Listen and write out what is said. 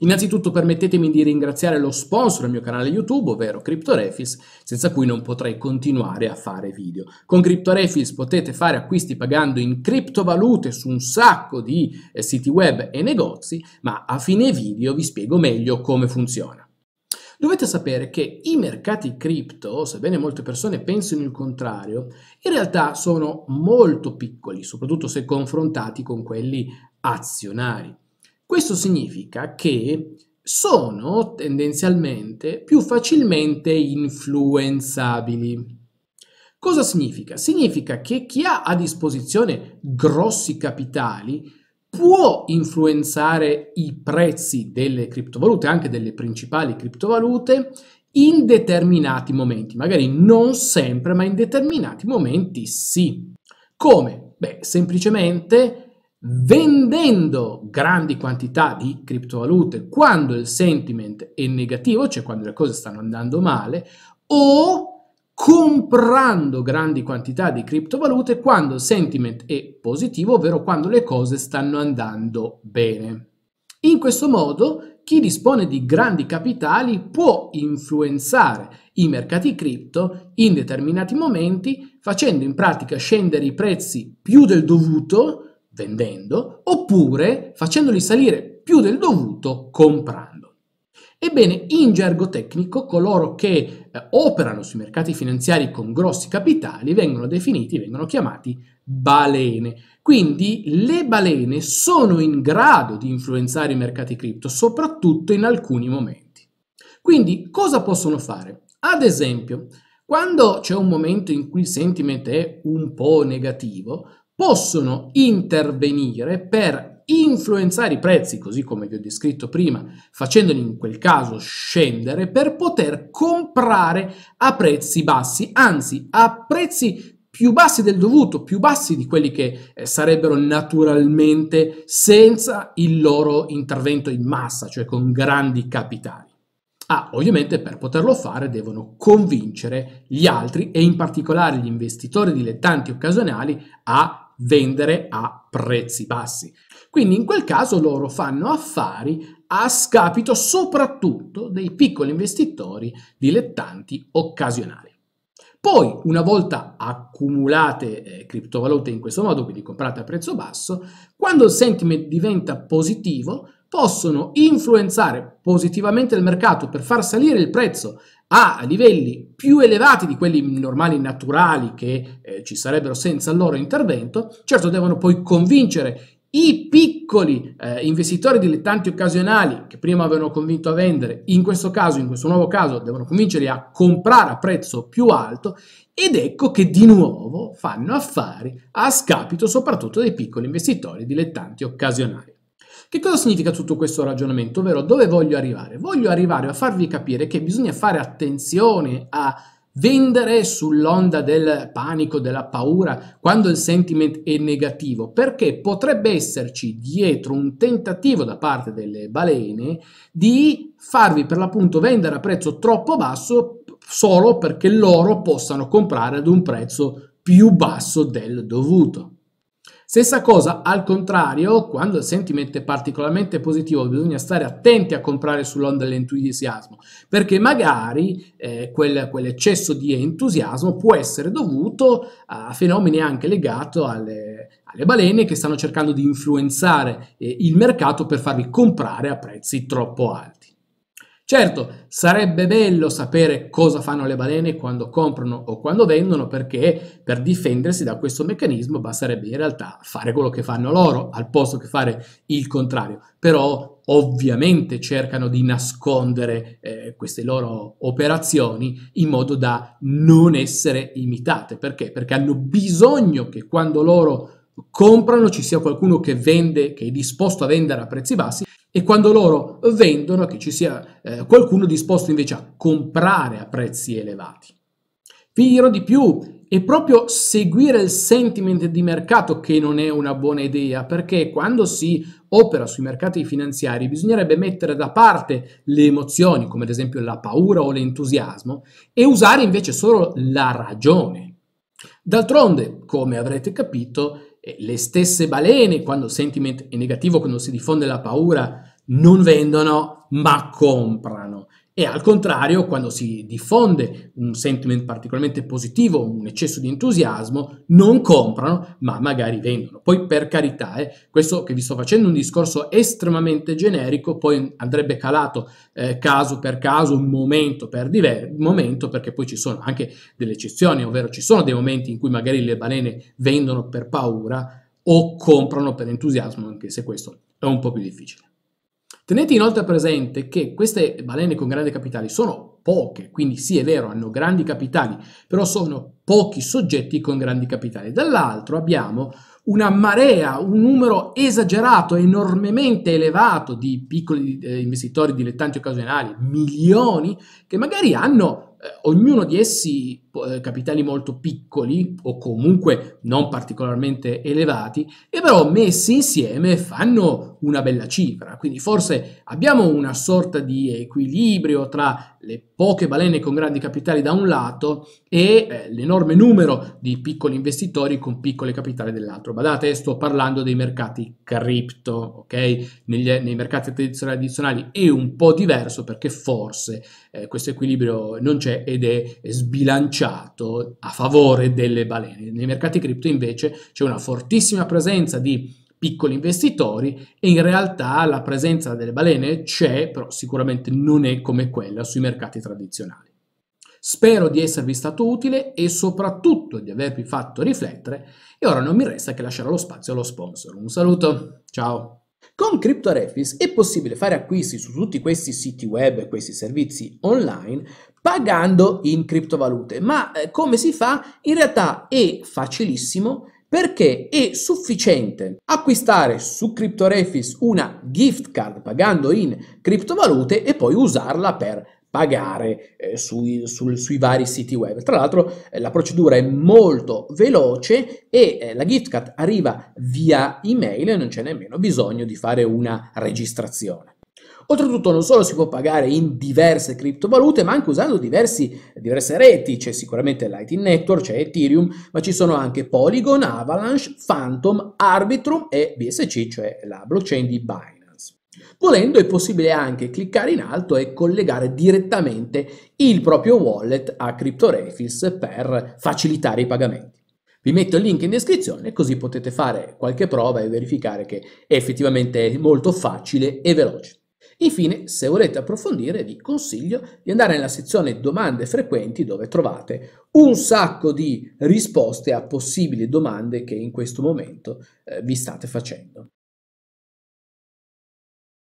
Innanzitutto permettetemi di ringraziare lo sponsor del mio canale YouTube, ovvero CryptoRefis, senza cui non potrei continuare a fare video. Con CryptoRefis potete fare acquisti pagando in criptovalute su un sacco di eh, siti web e negozi, ma a fine video vi spiego meglio come funziona. Dovete sapere che i mercati cripto, sebbene molte persone pensino il contrario, in realtà sono molto piccoli, soprattutto se confrontati con quelli azionari. Questo significa che sono tendenzialmente più facilmente influenzabili. Cosa significa? Significa che chi ha a disposizione grossi capitali può influenzare i prezzi delle criptovalute, anche delle principali criptovalute, in determinati momenti, magari non sempre, ma in determinati momenti sì. Come? Beh, semplicemente vendendo grandi quantità di criptovalute quando il sentiment è negativo, cioè quando le cose stanno andando male, o comprando grandi quantità di criptovalute quando il sentiment è positivo, ovvero quando le cose stanno andando bene. In questo modo chi dispone di grandi capitali può influenzare i mercati cripto in determinati momenti facendo in pratica scendere i prezzi più del dovuto vendendo oppure facendoli salire più del dovuto comprando. Ebbene, in gergo tecnico, coloro che eh, operano sui mercati finanziari con grossi capitali vengono definiti, vengono chiamati balene. Quindi le balene sono in grado di influenzare i mercati cripto, soprattutto in alcuni momenti. Quindi cosa possono fare? Ad esempio, quando c'è un momento in cui il sentiment è un po' negativo, possono intervenire per influenzare i prezzi, così come vi ho descritto prima, facendoli in quel caso scendere per poter comprare a prezzi bassi, anzi a prezzi più bassi del dovuto, più bassi di quelli che eh, sarebbero naturalmente senza il loro intervento in massa, cioè con grandi capitali. Ah, ovviamente per poterlo fare devono convincere gli altri e in particolare gli investitori dilettanti occasionali a vendere a prezzi bassi. Quindi in quel caso loro fanno affari a scapito soprattutto dei piccoli investitori dilettanti occasionali. Poi, una volta accumulate eh, criptovalute in questo modo, quindi comprate a prezzo basso, quando il sentiment diventa positivo, possono influenzare positivamente il mercato per far salire il prezzo a livelli più elevati di quelli normali naturali che eh, ci sarebbero senza il loro intervento, certo devono poi convincere i piccoli eh, investitori dilettanti occasionali che prima avevano convinto a vendere, in questo caso, in questo nuovo caso, devono convincerli a comprare a prezzo più alto ed ecco che di nuovo fanno affari a scapito soprattutto dei piccoli investitori dilettanti occasionali. Che cosa significa tutto questo ragionamento? Ovvero dove voglio arrivare? Voglio arrivare a farvi capire che bisogna fare attenzione a vendere sull'onda del panico, della paura, quando il sentiment è negativo, perché potrebbe esserci dietro un tentativo da parte delle balene di farvi per l'appunto vendere a prezzo troppo basso solo perché loro possano comprare ad un prezzo più basso del dovuto. Stessa cosa al contrario, quando il sentimento è particolarmente positivo bisogna stare attenti a comprare sull'onda dell'entusiasmo, perché magari eh, quel, quell'eccesso di entusiasmo può essere dovuto a fenomeni anche legati alle, alle, balene che stanno cercando di influenzare eh, il mercato per farvi comprare a prezzi troppo alti. Certo, sarebbe bello sapere cosa fanno le balene quando comprano o quando vendono perché per difendersi da questo meccanismo basterebbe in realtà fare quello che fanno loro al posto che fare il contrario. Però ovviamente cercano di nascondere eh, queste loro operazioni in modo da non essere imitate. Perché? Perché hanno bisogno che quando loro comprano ci sia qualcuno che vende, che è disposto a vendere a prezzi bassi e quando loro vendono che ci sia eh, qualcuno disposto invece a comprare a prezzi elevati. Vi dirò di più, è proprio seguire il sentiment di mercato che non è una buona idea, perché quando si opera sui mercati finanziari bisognerebbe mettere da parte le emozioni, come ad esempio la paura o l'entusiasmo, e usare invece solo la ragione. D'altronde, come avrete capito, eh, le stesse balene, quando il sentiment è negativo, quando si diffonde la paura, non vendono ma comprano. E al contrario, quando si diffonde un sentiment particolarmente positivo, un eccesso di entusiasmo, non comprano, ma magari vendono. Poi per carità, eh, questo che vi sto facendo è un discorso estremamente generico, poi andrebbe calato eh, caso per caso, momento per diver- momento, perché poi ci sono anche delle eccezioni, ovvero ci sono dei momenti in cui magari le balene vendono per paura o comprano per entusiasmo, anche se questo è un po' più difficile. Tenete inoltre presente che queste balene con grandi capitali sono poche, quindi sì è vero, hanno grandi capitali, però sono pochi soggetti con grandi capitali. Dall'altro abbiamo una marea, un numero esagerato, enormemente elevato di piccoli eh, investitori dilettanti occasionali, milioni, che magari hanno eh, ognuno di essi eh, capitali molto piccoli o comunque non particolarmente elevati, e però messi insieme fanno una bella cifra. Quindi forse abbiamo una sorta di equilibrio tra le poche balene con grandi capitali da un lato e eh, l'enorme numero di piccoli investitori con piccole capitali dell'altro. Badate, sto parlando dei mercati cripto, ok? Negli, nei mercati tradizionali è un po' diverso perché forse eh, questo equilibrio non c'è ed è sbilanciato a favore delle balene. Nei mercati cripto invece c'è una fortissima presenza di piccoli investitori e in realtà la presenza delle balene c'è, però sicuramente non è come quella sui mercati tradizionali. Spero di esservi stato utile e soprattutto di avervi fatto riflettere e ora non mi resta che lasciare lo spazio allo sponsor. Un saluto, ciao! Con CryptoRefis è possibile fare acquisti su tutti questi siti web e questi servizi online pagando in criptovalute, ma eh, come si fa? In realtà è facilissimo perché è sufficiente acquistare su CryptoRefis una gift card pagando in criptovalute e poi usarla per pagare eh, sui, sul, sui, vari siti web. Tra l'altro eh, la procedura è molto veloce e eh, la gift card arriva via email e non c'è nemmeno bisogno di fare una registrazione. Oltretutto non solo si può pagare in diverse criptovalute, ma anche usando diversi, diverse reti, c'è sicuramente Lightning Network, c'è Ethereum, ma ci sono anche Polygon, Avalanche, Phantom, Arbitrum e BSC, cioè la blockchain di Binance. Volendo è possibile anche cliccare in alto e collegare direttamente il proprio wallet a CryptoRefis per facilitare i pagamenti. Vi metto il link in descrizione così potete fare qualche prova e verificare che effettivamente è molto facile e veloce. Infine, se volete approfondire, vi consiglio di andare nella sezione domande frequenti dove trovate un sacco di risposte a possibili domande che in questo momento eh, vi state facendo.